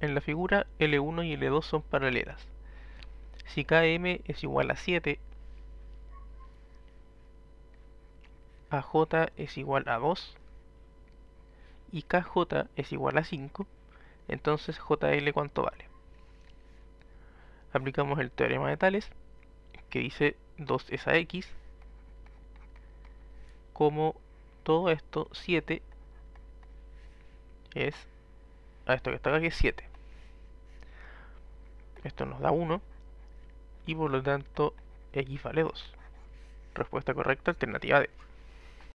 En la figura, L1 y L2 son paralelas. Si Km es igual a 7, AJ es igual a 2 y KJ es igual a 5, entonces JL cuánto vale. Aplicamos el teorema de Tales, que dice 2 es a x, como todo esto 7 es a ah, esto que está aquí es 7. Esto nos da 1 y por lo tanto x vale 2. Respuesta correcta, alternativa D.